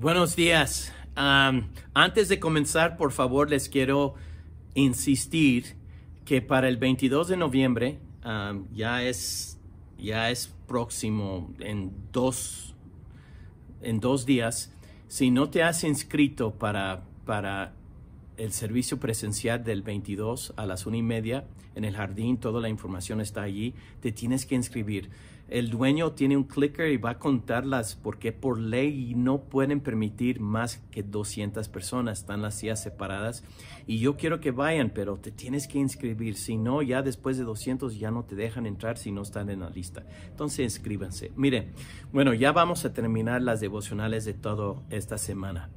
Buenos días. antes de comenzar, por favor, les quiero insistir que para el 22 de noviembre ya, es, ya es próximo en dos, en dos días. Si no te has inscrito para, para el servicio presencial del 22 a las 1 y media en el jardín. Toda la información está allí. Te tienes que inscribir. El dueño tiene un clicker y va a contarlas porque por ley no pueden permitir más que 200 personas. Están las sillas separadas y yo quiero que vayan, pero te tienes que inscribir. Si no, ya después de 200 ya no te dejan entrar si no están en la lista. Entonces inscríbanse. Miren, bueno, ya vamos a terminar las devocionales de toda esta semana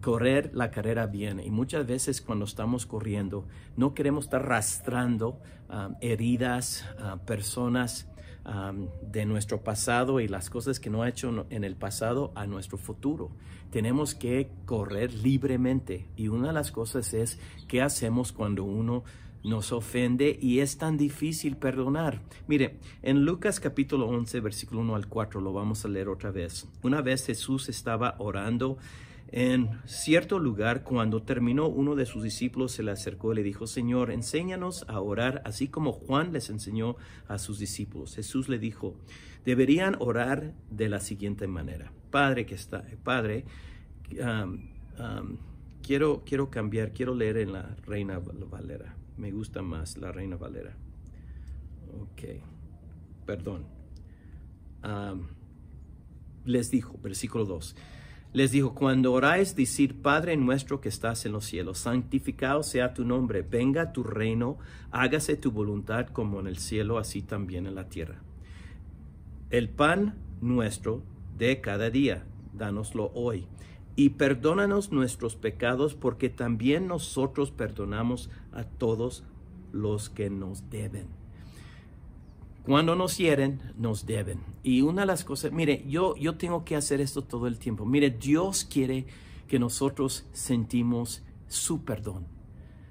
correr la carrera bien. Y muchas veces cuando estamos corriendo, no queremos estar arrastrando um, heridas, uh, personas um, de nuestro pasado y las cosas que no ha hecho en el pasado a nuestro futuro. Tenemos que correr libremente. Y una de las cosas es qué hacemos cuando uno nos ofende y es tan difícil perdonar. Mire, en Lucas capítulo 11, versículo 1 al 4, lo vamos a leer otra vez. Una vez Jesús estaba orando en cierto lugar, cuando terminó, uno de sus discípulos se le acercó y le dijo, Señor, enséñanos a orar, así como Juan les enseñó a sus discípulos. Jesús le dijo, deberían orar de la siguiente manera. Padre que está, Padre, quiero, quiero cambiar, quiero leer en la Reina Valera. Me gusta más la Reina Valera. Ok, perdón. les dijo, versículo 2 les dijo, cuando oráis, decir, Padre nuestro que estás en los cielos, santificado sea tu nombre, venga tu reino, hágase tu voluntad como en el cielo, así también en la tierra. El pan nuestro de cada día, dánoslo hoy. Y perdónanos nuestros pecados, porque también nosotros perdonamos a todos los que nos deben cuando nos hieren, nos deben. Y una de las cosas, mire, yo, yo tengo que hacer esto todo el tiempo. Mire, Dios quiere que nosotros sentimos su perdón.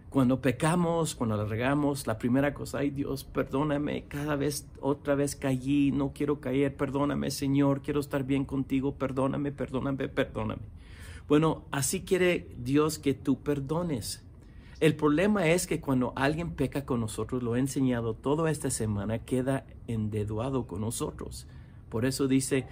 Cuando pecamos, cuando la regamos, la primera cosa, ay Dios, perdóname, cada vez, otra vez caí, no quiero caer, perdóname Señor, quiero estar bien contigo, perdóname, perdóname, perdóname. Bueno, así quiere Dios que tú perdones. El problema es que cuando alguien peca con nosotros, lo he enseñado toda esta semana, queda endeudado con nosotros. Por eso dice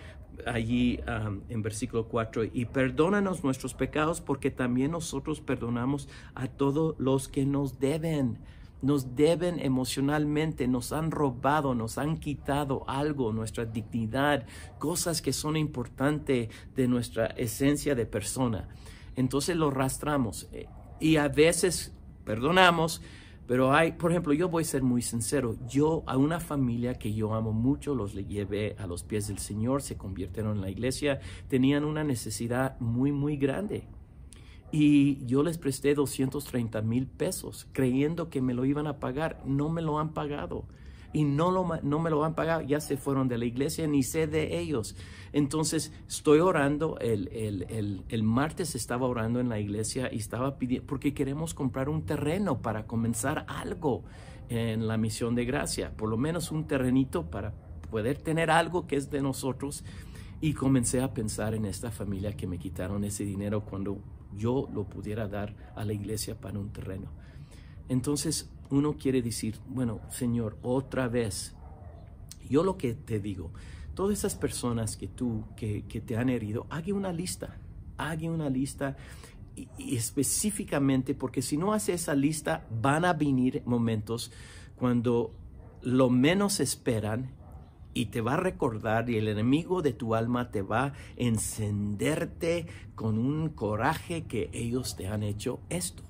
allí um, en versículo 4, y perdónanos nuestros pecados porque también nosotros perdonamos a todos los que nos deben. Nos deben emocionalmente, nos han robado, nos han quitado algo, nuestra dignidad, cosas que son importantes de nuestra esencia de persona. Entonces lo arrastramos eh, y a veces perdonamos, pero hay, por ejemplo, yo voy a ser muy sincero, yo a una familia que yo amo mucho, los le llevé a los pies del Señor, se convirtieron en la iglesia, tenían una necesidad muy, muy grande. Y yo les presté 230 mil pesos, creyendo que me lo iban a pagar, no me lo han pagado y no, lo, no me lo han pagado, ya se fueron de la iglesia, ni sé de ellos. Entonces estoy orando, el, el, el martes estaba orando en la iglesia y estaba pidiendo, porque queremos comprar un terreno para comenzar algo en la misión de gracia, por lo menos un terrenito para poder tener algo que es de nosotros. Y comencé a pensar en esta familia que me quitaron ese dinero cuando yo lo pudiera dar a la iglesia para un terreno. Entonces uno quiere decir, bueno, Señor, otra vez, yo lo que te digo, todas esas personas que tú, que, que te han herido, haga una lista, haga una lista específicamente, porque si no hace esa lista, van a venir momentos cuando lo menos esperan y te va a recordar y el enemigo de tu alma te va a encenderte con un coraje que ellos te han hecho esto.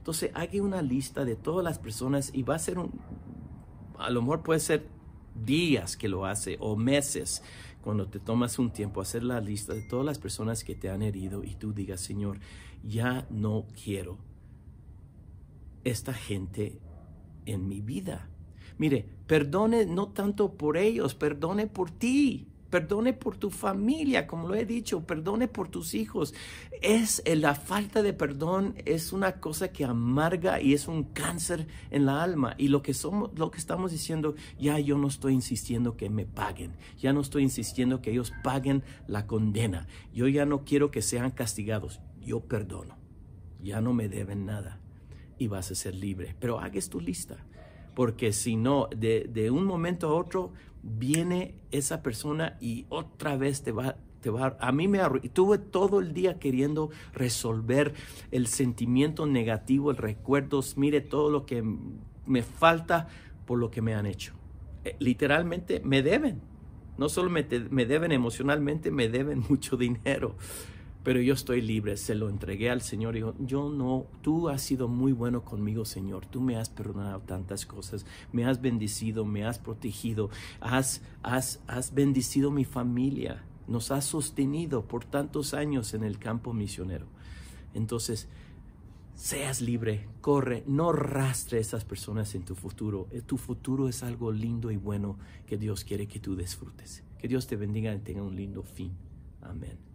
Entonces haga una lista de todas las personas y va a ser un, a lo mejor puede ser días que lo hace o meses cuando te tomas un tiempo hacer la lista de todas las personas que te han herido y tú digas, Señor, ya no quiero esta gente en mi vida. Mire, perdone no tanto por ellos, perdone por ti. Perdone por tu familia, como lo he dicho, perdone por tus hijos. Es eh, la falta de perdón es una cosa que amarga y es un cáncer en la alma. Y lo que somos, lo que estamos diciendo, ya yo no estoy insistiendo que me paguen, ya no estoy insistiendo que ellos paguen la condena. Yo ya no quiero que sean castigados. Yo perdono. Ya no me deben nada y vas a ser libre. Pero hagues tu lista, porque si no, de, de un momento a otro viene esa persona y otra vez te va, te va a mí me tuve todo el día queriendo resolver el sentimiento negativo, el recuerdos, mire todo lo que me falta por lo que me han hecho. Eh, literalmente me deben. No solo me, me deben emocionalmente, me deben mucho dinero pero yo estoy libre, se lo entregué al Señor. y yo no, tú has sido muy bueno conmigo, Señor. Tú me has perdonado tantas cosas, me has bendecido, me has protegido, has, has, has bendecido mi familia, nos has sostenido por tantos años en el campo misionero. Entonces, seas libre, corre, no rastre a esas personas en tu futuro. Eh, tu futuro es algo lindo y bueno que Dios quiere que tú disfrutes. Que Dios te bendiga y tenga un lindo fin. Amén.